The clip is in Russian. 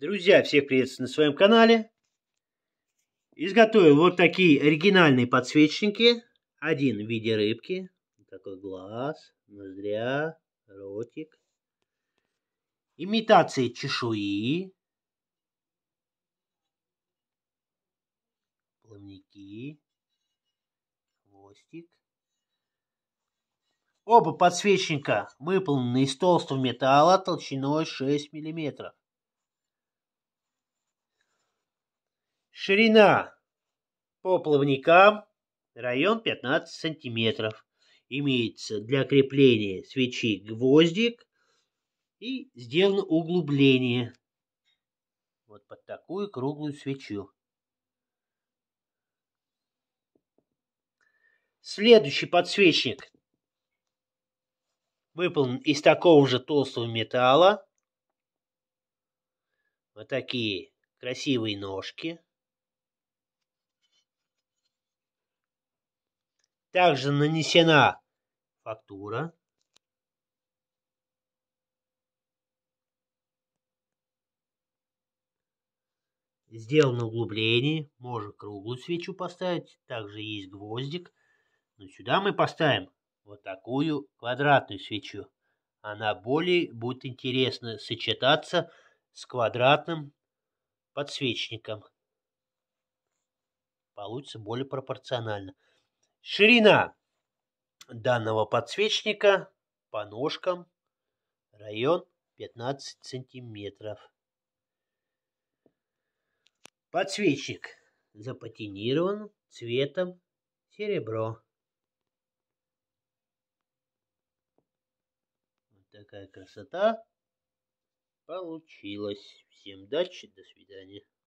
Друзья, всех приветствую на своем канале. Изготовил вот такие оригинальные подсвечники. Один в виде рыбки. Такой глаз, ноздря, ротик. Имитации чешуи. Плавники. Хвостик. Оба подсвечника выполнены из толстого металла толщиной 6 мм. Ширина по плавникам район 15 сантиметров. Имеется для крепления свечи гвоздик и сделано углубление. Вот под такую круглую свечу. Следующий подсвечник выполнен из такого же толстого металла. Вот такие красивые ножки. Также нанесена фактура. Сделано углубление, можно круглую свечу поставить, также есть гвоздик. Но сюда мы поставим вот такую квадратную свечу. Она более будет интересно сочетаться с квадратным подсвечником. Получится более пропорционально. Ширина данного подсвечника по ножкам район 15 сантиметров. Подсвечник запатинирован цветом серебро. Вот такая красота получилась. Всем удачи, до свидания.